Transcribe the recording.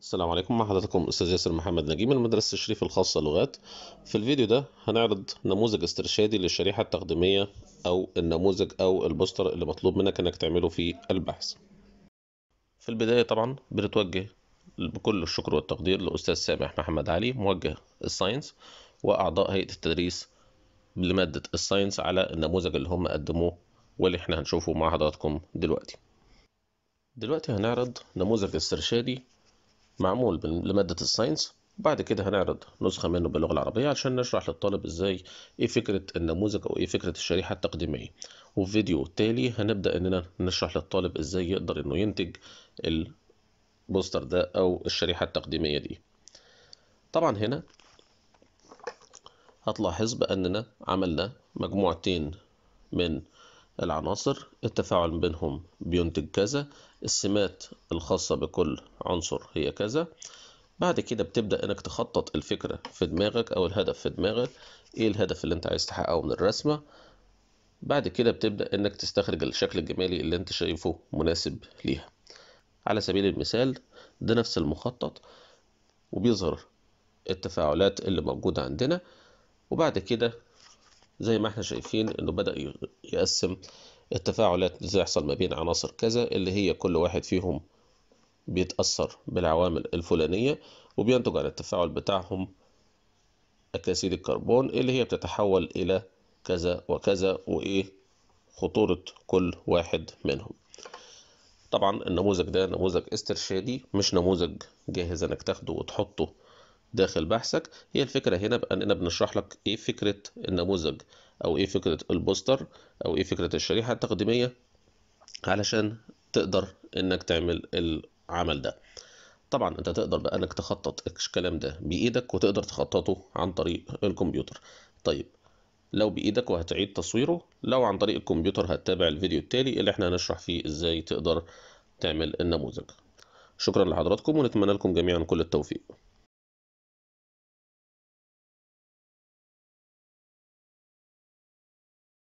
السلام عليكم مع حضراتكم استاذ ياسر محمد نجيب من مدرسه الشريف الخاصه لغات في الفيديو ده هنعرض نموذج استرشادي للشريحه التقديميه او النموذج او البوستر اللي مطلوب منك انك تعمله في البحث في البدايه طبعا بنتوجه بكل الشكر والتقدير لاستاذ سامح محمد علي موجه الساينس واعضاء هيئه التدريس لماده الساينس على النموذج اللي هم قدموه واللي احنا هنشوفه مع حضراتكم دلوقتي دلوقتي هنعرض نموذج استرشادي معمول لمادة الساينس وبعد كده هنعرض نسخة منه باللغة العربية عشان نشرح للطالب ازاي ايه فكرة النموذج او ايه فكرة الشريحة التقديمية وفي فيديو تالي هنبدأ اننا نشرح للطالب ازاي يقدر انه ينتج البوستر ده او الشريحة التقديمية دي طبعا هنا هتلاحظ بأننا عملنا مجموعتين من العناصر التفاعل بينهم بينتج كذا السمات الخاصة بكل عنصر هي كذا بعد كده بتبدأ انك تخطط الفكرة في دماغك او الهدف في دماغك ايه الهدف اللي انت عايز تحققه من الرسمة بعد كده بتبدأ انك تستخرج الشكل الجمالي اللي انت شايفه مناسب ليها على سبيل المثال ده نفس المخطط وبيظهر التفاعلات اللي موجودة عندنا وبعد كده زي ما احنا شايفين انه بدأ يقسم التفاعلات اللي بتحصل ما بين عناصر كذا اللي هي كل واحد فيهم بيتأثر بالعوامل الفلانية وبينتج عن التفاعل بتاعهم أكاسيد الكربون اللي هي بتتحول إلى كذا وكذا وإيه خطورة كل واحد منهم طبعا النموذج ده نموذج استرشادي مش نموذج جاهز انك تاخده وتحطه داخل بحثك هي الفكرة هنا بأننا بنشرح لك إيه فكرة النموذج أو إيه فكرة البوستر أو إيه فكرة الشريحة التقديمية علشان تقدر إنك تعمل العمل ده طبعا انت تقدر بقى انك تخطط الكلام ده بايدك وتقدر تخططه عن طريق الكمبيوتر طيب لو بايدك وهتعيد تصويره لو عن طريق الكمبيوتر هتتابع الفيديو التالي اللي احنا هنشرح فيه ازاي تقدر تعمل النموذج شكرا لحضراتكم ونتمنى لكم جميعا كل التوفيق